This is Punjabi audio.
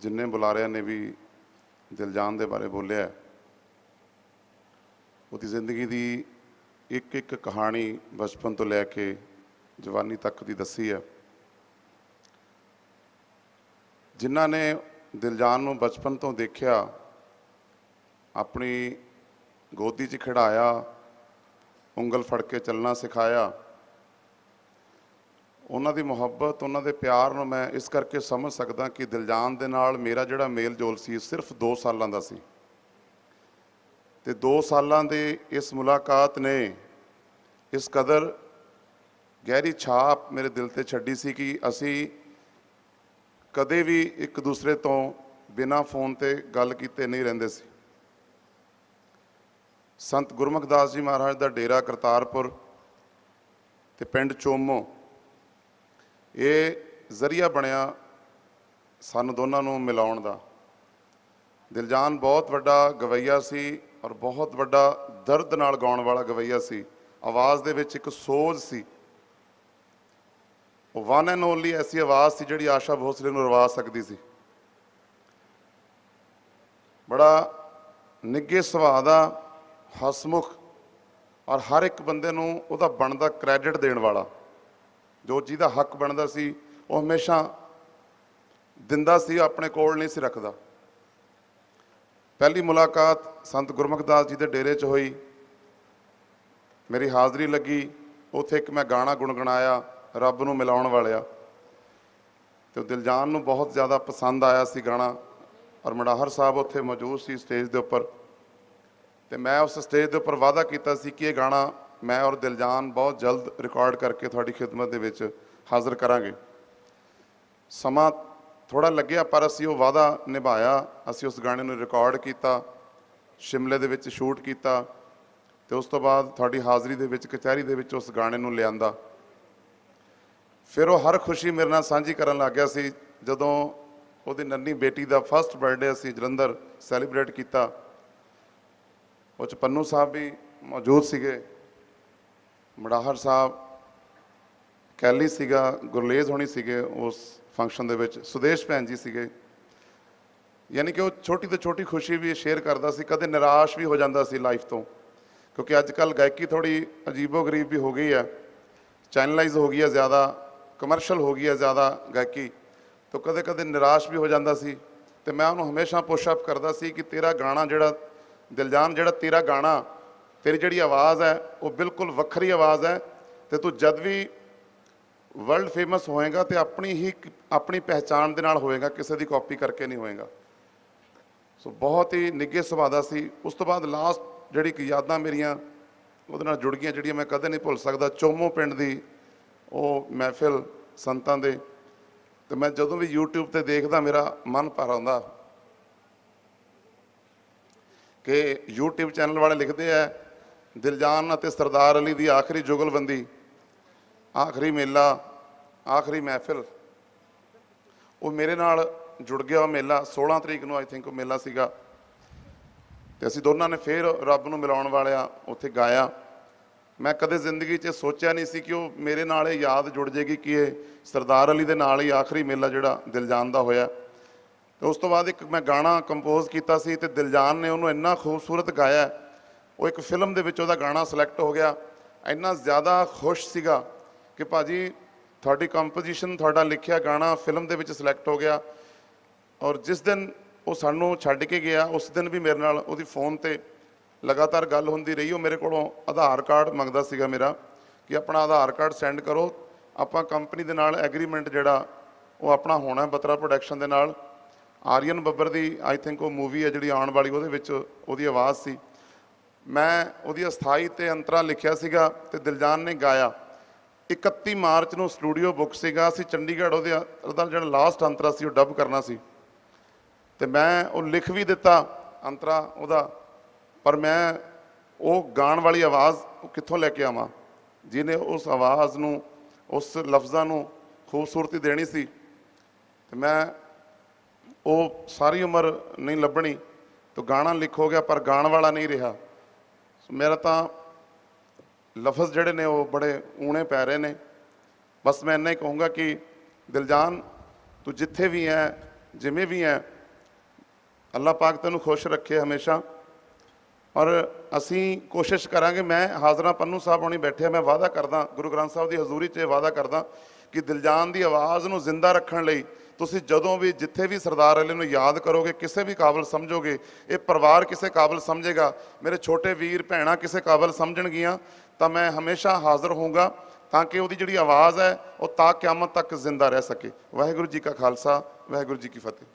ਜਿੰਨੇ ਬੁਲਾਰਿਆਂ ਨੇ ਵੀ ਦਿਲਜਾਨ ਦੇ ਬਾਰੇ ਬੋਲਿਆ ਉਹਦੀ ਜ਼ਿੰਦਗੀ ਦੀ ਇੱਕ ਇੱਕ ਕਹਾਣੀ ਬਚਪਨ ਤੋਂ ਲੈ ਕੇ ਜਵਾਨੀ ਤੱਕ ਦੀ ਦੱਸੀ ਹੈ ਜਿਨ੍ਹਾਂ ਨੇ ਦਿਲਜਾਨ ਨੂੰ ਬਚਪਨ ਤੋਂ ਦੇਖਿਆ ਆਪਣੀ ਗੋਦੀ 'ਚ ਖੜਾਇਆ ਉਂਗਲ ਫੜ ਕੇ ਚੱਲਣਾ ਸਿਖਾਇਆ ਉਹਨਾਂ ਦੀ ਮੁਹੱਬਤ ਉਹਨਾਂ ਦੇ ਪਿਆਰ ਨੂੰ ਮੈਂ ਇਸ ਕਰਕੇ ਸਮਝ ਸਕਦਾ ਕਿ ਦਿਲਜਾਨ ਦੇ ਨਾਲ ਮੇਰਾ ਜਿਹੜਾ ਮੇਲ ਜੋਲ ਸੀ ਸਿਰਫ 2 ਸਾਲਾਂ ਦਾ ਸੀ ਤੇ 2 ਸਾਲਾਂ ਦੇ ਇਸ ਮੁਲਾਕਾਤ ਨੇ ਇਸ ਕਦਰ ਗਹਿਰੀ ਛਾਪ ਮੇਰੇ ਦਿਲ ਤੇ ਛੱਡੀ ਸੀ ਕਿ ਅਸੀਂ ਕਦੇ ਵੀ ਇੱਕ ਦੂਸਰੇ ਤੋਂ ਬਿਨਾ ਫੋਨ ਤੇ ਗੱਲ ਕੀਤੇ ਨਹੀਂ ਰਹਿੰਦੇ ਸੀ ਸੰਤ ਗੁਰਮੁਖ ਦਾਸ ਜੀ ਮਹਾਰਾਜ ਦਾ ਡੇਰਾ ਕਰਤਾਰਪੁਰ ਤੇ ਪਿੰਡ ਚੋਮੋ ਇਹ ਜ਼ਰੀਆ ਬਣਿਆ ਸਾਨੂੰ ਦੋਨਾਂ ਨੂੰ ਮਿਲਾਉਣ ਦਾ ਦਿਲਜਾਨ ਬਹੁਤ ਵੱਡਾ ਗਵਈਆ ਸੀ ਔਰ ਬਹੁਤ ਵੱਡਾ ਦਰਦ ਨਾਲ ਗਾਉਣ ਵਾਲਾ ਗਵਈਆ ਸੀ ਆਵਾਜ਼ ਦੇ ਵਿੱਚ ਇੱਕ ਸੋਜ ਸੀ ਉਹ ਵਨ ਐਂਡ ਓਨਲੀ ਐਸੀ ਆਵਾਜ਼ ਸੀ ਜਿਹੜੀ ਆਸ਼ਾ ਭੋਸਲੇ ਨੂੰ ਰਵਾ ਸਕਦੀ ਸੀ ਬੜਾ ਨਿੱਗੇ ਸੁਭਾਅ ਦਾ ਹਸਮੁਖ ਔਰ ਹਰ ਇੱਕ ਬੰਦੇ ਨੂੰ ਉਹਦਾ ਬਣਦਾ ਕ੍ਰੈਡਿਟ ਦੇਣ ਵਾਲਾ ਜੋ ਜਿਹਦਾ ਹੱਕ ਬਣਦਾ ਸੀ ਉਹ ਹਮੇਸ਼ਾ ਦਿੰਦਾ ਸੀ ਆਪਣੇ ਕੋਲ ਨਹੀਂ ਸੀ ਰੱਖਦਾ ਪਹਿਲੀ ਮੁਲਾਕਾਤ ਸੰਤ ਗੁਰਮੁਖਦਾਸ ਜੀ ਦੇ ਡੇਰੇ 'ਚ ਹੋਈ ਮੇਰੀ ਹਾਜ਼ਰੀ ਲੱਗੀ ਉੱਥੇ ਇੱਕ ਮੈਂ ਗਾਣਾ ਗੁੰਗਣਾਇਆ ਰੱਬ ਨੂੰ ਮਿਲਾਉਣ ਵਾਲਿਆ ਤੇ ਦਿਲਜਾਨ ਨੂੰ ਬਹੁਤ ਜ਼ਿਆਦਾ ਪਸੰਦ ਆਇਆ ਸੀ ਗਾਣਾ ਔਰ ਮੜਾਹਰ ਸਾਹਿਬ ਉੱਥੇ ਮੌਜੂਦ ਸੀ ਸਟੇਜ ਦੇ ਉੱਪਰ ਤੇ ਮੈਂ ਉਸ ਸਟੇਜ ਦੇ ਉੱਪਰ ਵਾਅਦਾ ਕੀਤਾ ਸੀ ਕਿ ਇਹ ਗਾਣਾ ਮੈਂ ਔਰ ਦਿਲਜਾਨ ਬਹੁਤ ਜਲਦ ਰਿਕਾਰਡ ਕਰਕੇ ਤੁਹਾਡੀ ਖਿਦਮਤ ਦੇ ਵਿੱਚ ਹਾਜ਼ਰ ਕਰਾਂਗੇ ਸਮਾਂ ਥੋੜਾ ਲੱਗਿਆ ਪਰ ਅਸੀਂ ਉਹ ਵਾਅਦਾ ਨਿਭਾਇਆ ਅਸੀਂ ਉਸ ਗਾਣੇ ਨੂੰ ਰਿਕਾਰਡ ਕੀਤਾ ਸ਼ਿਮਲੇ ਦੇ ਵਿੱਚ ਸ਼ੂਟ ਕੀਤਾ ਤੇ ਉਸ ਤੋਂ ਬਾਅਦ ਤੁਹਾਡੀ ਹਾਜ਼ਰੀ ਦੇ ਵਿੱਚ ਕਚਹਿਰੀ ਦੇ ਵਿੱਚ ਉਸ ਗਾਣੇ ਨੂੰ ਲਿਆਂਦਾ ਫਿਰ ਉਹ ਹਰ ਖੁਸ਼ੀ ਮੇਰੇ ਨਾਲ ਸਾਂਝੀ ਕਰਨ ਲੱਗ ਗਿਆ ਸੀ ਜਦੋਂ ਉਹਦੀ ਨੰਨੀ ਬੇਟੀ ਦਾ ਫਸਟ ਬਰਥਡੇ ਅਸੀਂ ਜਲੰਧਰ ਸੈਲੀਬ੍ਰੇਟ ਕੀਤਾ ਉਹ ਚ ਪੰਨੂ ਸਾਹਿਬ ਵੀ ਮੌਜੂਦ ਸੀਗੇ ਮੜਾਹਰ ਸਾਹਿਬ ਕੈਲੀ ਸੀਗਾ ਗੁਰਲੇਜ਼ ਹੋਣੀ ਸੀਗੇ ਉਸ ਫੰਕਸ਼ਨ ਦੇ ਵਿੱਚ ਸੁਦੇਸ਼ ਭੈਣ ਜੀ ਸੀਗੇ ਯਾਨੀ ਕਿ ਉਹ ਛੋਟੀ ਤੋਂ ਛੋਟੀ ਖੁਸ਼ੀ ਵੀ ਸ਼ੇਅਰ ਕਰਦਾ ਸੀ ਕਦੇ ਨਿਰਾਸ਼ ਵੀ ਹੋ ਜਾਂਦਾ ਸੀ ਲਾਈਫ ਤੋਂ ਕਿਉਂਕਿ ਅੱਜ ਕੱਲ ਗਾਇਕੀ ਥੋੜੀ ਅਜੀਬੋ-ਗਰੀਬ ਵੀ ਹੋ ਗਈ ਆ ਚੈਨਲਾਈਜ਼ ਹੋ ਗਈ ਆ ਜ਼ਿਆਦਾ ਕਮਰਸ਼ੀਅਲ ਹੋ ਗਈ ਆ ਜ਼ਿਆਦਾ ਗਾਇਕੀ ਤੋਂ ਕਦੇ-ਕਦੇ ਨਿਰਾਸ਼ ਵੀ ਹੋ ਜਾਂਦਾ ਸੀ ਤੇ ਮੈਂ ਉਹਨੂੰ ਹਮੇਸ਼ਾ ਪੁਸ਼ ਅਪ ਕਰਦਾ ਸੀ ਕਿ ਤੇਰਾ ਗਾਣਾ ਜਿਹੜਾ ਦਿਲਜਾਨ ਜਿਹੜਾ ਤੇਰਾ ਗਾਣਾ ਤੇਰੀ ਜਿਹੜੀ ਆਵਾਜ਼ ਹੈ ਉਹ ਬਿਲਕੁਲ ਵੱਖਰੀ ਆਵਾਜ਼ ਹੈ ਤੇ ਤੂੰ ਜਦ ਵੀ ਵਰਲਡ ਫੇਮਸ ਹੋਏਗਾ ਤੇ ਆਪਣੀ ਹੀ ਆਪਣੀ ਪਹਿਚਾਣ ਦੇ ਨਾਲ ਹੋਏਗਾ ਕਿਸੇ ਦੀ ਕਾਪੀ ਕਰਕੇ ਨਹੀਂ ਹੋਏਗਾ ਸੋ ਬਹੁਤ ਹੀ ਨਿੱਗੇ ਸੁਭਾਅ ਦਾ ਸੀ ਉਸ ਤੋਂ ਬਾਅਦ ਲਾਸਟ ਜਿਹੜੀ ਕਿ ਯਾਦਾਂ ਮੇਰੀਆਂ ਉਹਦੇ ਨਾਲ ਜੁੜ ਗਈਆਂ ਜਿਹੜੀਆਂ ਮੈਂ ਕਦੇ ਨਹੀਂ ਭੁੱਲ ਸਕਦਾ ਚੋਮੋ ਪਿੰਡ ਦੀ ਉਹ ਮਹਿਫਿਲ ਸੰਤਾਂ ਦੇ ਤੇ ਮੈਂ ਜਦੋਂ ਵੀ YouTube ਤੇ ਦੇਖਦਾ ਮੇਰਾ ਮਨ ਭਰ ਆਉਂਦਾ ਕਿ YouTube ਚੈਨਲ ਵਾਲੇ ਲਿਖਦੇ ਆ ਦਿਲਜਾਨ ਅਤੇ ਸਰਦਾਰ ਅਲੀ ਦੀ ਆਖਰੀ ਜੁਗਲਬੰਦੀ ਆਖਰੀ ਮੇਲਾ ਆਖਰੀ ਮਹਿਫਿਲ ਉਹ ਮੇਰੇ ਨਾਲ ਜੁੜ ਗਿਆ ਮੇਲਾ 16 ਤਰੀਕ ਨੂੰ ਆਈ ਥਿੰਕ ਉਹ ਮੇਲਾ ਸੀਗਾ ਤੇ ਅਸੀਂ ਦੋਨਾਂ ਨੇ ਫੇਰ ਰੱਬ ਨੂੰ ਮਿਲਾਉਣ ਵਾਲਿਆ ਉੱਥੇ ਗਾਇਆ ਮੈਂ ਕਦੇ ਜ਼ਿੰਦਗੀ 'ਚ ਸੋਚਿਆ ਨਹੀਂ ਸੀ ਕਿ ਉਹ ਮੇਰੇ ਨਾਲ ਇਹ ਯਾਦ ਜੁੜ ਜੇਗੀ ਕਿ ਇਹ ਸਰਦਾਰ ਅਲੀ ਦੇ ਨਾਲ ਹੀ ਆਖਰੀ ਮੇਲਾ ਜਿਹੜਾ ਦਿਲਜਾਨ ਦਾ ਹੋਇਆ ਤੇ ਉਸ ਤੋਂ ਬਾਅਦ ਇੱਕ ਮੈਂ ਗਾਣਾ ਕੰਪੋਜ਼ ਕੀਤਾ ਸੀ ਤੇ ਦਿਲਜਾਨ ਨੇ ਉਹਨੂੰ ਇੰਨਾ ਖੂਬਸੂਰਤ ਗਾਇਆ ਉਹ ਇੱਕ ਫਿਲਮ ਦੇ ਵਿੱਚ ਉਹਦਾ ਗਾਣਾ ਸਿਲੈਕਟ ਹੋ ਗਿਆ ਇੰਨਾ ਜ਼ਿਆਦਾ ਖੁਸ਼ ਸੀਗਾ ਕਿ ਭਾਜੀ ਤੁਹਾਡੀ ਕੰਪੋਜੀਸ਼ਨ ਤੁਹਾਡਾ ਲਿਖਿਆ ਗਾਣਾ ਫਿਲਮ ਦੇ ਵਿੱਚ ਸਿਲੈਕਟ ਹੋ ਗਿਆ ਔਰ ਜਿਸ ਦਿਨ ਉਹ ਸਾਨੂੰ ਛੱਡ ਕੇ ਗਿਆ ਉਸ ਦਿਨ ਵੀ ਮੇਰੇ ਨਾਲ ਉਹਦੀ ਫੋਨ ਤੇ ਲਗਾਤਾਰ ਗੱਲ ਹੁੰਦੀ ਰਹੀ ਉਹ ਮੇਰੇ ਕੋਲੋਂ ਆਧਾਰ ਕਾਰਡ ਮੰਗਦਾ ਸੀਗਾ ਮੇਰਾ ਕਿ ਆਪਣਾ ਆਧਾਰ ਕਾਰਡ ਸੈਂਡ ਕਰੋ ਆਪਾਂ ਕੰਪਨੀ ਦੇ ਨਾਲ ਐਗਰੀਮੈਂਟ ਜਿਹੜਾ ਉਹ ਆਪਣਾ ਹੋਣਾ ਬਤਰਾ ਪ੍ਰੋਡਕਸ਼ਨ ਦੇ ਨਾਲ ਆਰੀਅਨ ਬੱਬਰ ਦੀ ਆਈ ਥਿੰਕ ਉਹ ਮੂਵੀ ਹੈ ਜਿਹੜੀ ਆਉਣ ਵਾਲੀ ਉਹਦੇ ਵਿੱਚ ਉਹਦੀ ਆਵਾਜ਼ ਸੀ ਮੈਂ ਉਹਦੀ ਅਸਥਾਈ ਤੇ ਅੰਤਰਾ ਲਿਖਿਆ ਸੀਗਾ ਤੇ ਦਿਲਜਾਨ ਨੇ ਗਾਇਆ 31 ਮਾਰਚ ਨੂੰ ਸਟੂਡੀਓ ਬੁੱਕ ਸੀਗਾ ਅਸੀਂ ਚੰਡੀਗੜ੍ਹ ਉਹਦੇ ਅਰਦਾਲ ਜਿਹੜਾ ਲਾਸਟ ਅੰਤਰਾ ਸੀ ਉਹ ਡੱਬ ਕਰਨਾ ਸੀ ਤੇ ਮੈਂ ਉਹ ਲਿਖ ਵੀ ਦਿੱਤਾ ਅੰਤਰਾ ਉਹਦਾ ਪਰ ਮੈਂ ਉਹ ਗਾਣ ਵਾਲੀ ਆਵਾਜ਼ ਉਹ ਕਿੱਥੋਂ ਲੈ ਕੇ ਆਵਾਂ ਜਿਹਨੇ ਉਸ ਆਵਾਜ਼ ਨੂੰ ਉਸ ਲਫ਼ਜ਼ਾਂ ਨੂੰ ਖੂਬਸੂਰਤੀ ਦੇਣੀ ਸੀ ਤੇ ਮੈਂ ਉਹ ਸਾਰੀ ਉਮਰ ਨਹੀਂ ਲੱਭਣੀ ਤੋ ਗਾਣਾ ਲਿਖੋ ਗਿਆ ਪਰ ਗਾਣ ਵਾਲਾ ਨਹੀਂ ਰਿਹਾ ਮੇਰਾ ਤਾਂ ਲਫ਼ਜ਼ ਜਿਹੜੇ ਨੇ ਉਹ ਬੜੇ ਊਣੇ ਪੈ ਰਹੇ ਨੇ ਬਸ ਮੈਂ ਇੰਨਾ ਹੀ ਕਹੂੰਗਾ ਕਿ ਦਿਲਜਾਨ ਤੂੰ ਜਿੱਥੇ ਵੀ ਹੈ ਜਿਵੇਂ ਵੀ ਹੈ ਅੱਲਾਹ ਪਾਕ ਤੈਨੂੰ ਖੁਸ਼ ਰੱਖੇ ਹਮੇਸ਼ਾ ਔਰ ਅਸੀਂ ਕੋਸ਼ਿਸ਼ ਕਰਾਂਗੇ ਮੈਂ ਹਾਜ਼ਰਾਂ ਪੰਨੂ ਸਾਹਿਬ ਹੁਣੀ ਬੈਠੇ ਮੈਂ ਵਾਅਦਾ ਕਰਦਾ ਗੁਰੂ ਗ੍ਰੰਥ ਸਾਹਿਬ ਦੀ ਹਜ਼ੂਰੀ 'ਚ ਵਾਅਦਾ ਕਰਦਾ ਕਿ ਦਿਲਜਾਨ ਦੀ ਆਵਾਜ਼ ਨੂੰ ਜ਼ਿੰਦਾ ਰੱਖਣ ਲਈ ਤੁਸੀਂ ਜਦੋਂ ਵੀ ਜਿੱਥੇ ਵੀ ਸਰਦਾਰ ਅਲੀ ਨੂੰ ਯਾਦ ਕਰੋਗੇ ਕਿਸੇ ਵੀ ਕਾਬਲ ਸਮਝੋਗੇ ਇਹ ਪਰਿਵਾਰ ਕਿਸੇ ਕਾਬਲ ਸਮਝੇਗਾ ਮੇਰੇ ਛੋਟੇ ਵੀਰ ਭੈਣਾ ਕਿਸੇ ਕਾਬਲ ਸਮਝਣਗੀਆਂ ਤਾਂ ਮੈਂ ਹਮੇਸ਼ਾ ਹਾਜ਼ਰ ਹੋਊਗਾ ਤਾਂ ਕਿ ਉਹਦੀ ਜਿਹੜੀ ਆਵਾਜ਼ ਹੈ ਉਹ ਤਾਂ ਕਿਆਮਤ ਤੱਕ ਜ਼ਿੰਦਾ ਰਹਿ ਸਕੇ ਵਾਹਿਗੁਰੂ ਜੀ ਕਾ ਖਾਲਸਾ ਵਾਹਿਗੁਰੂ ਜੀ ਕੀ ਫਤਿਹ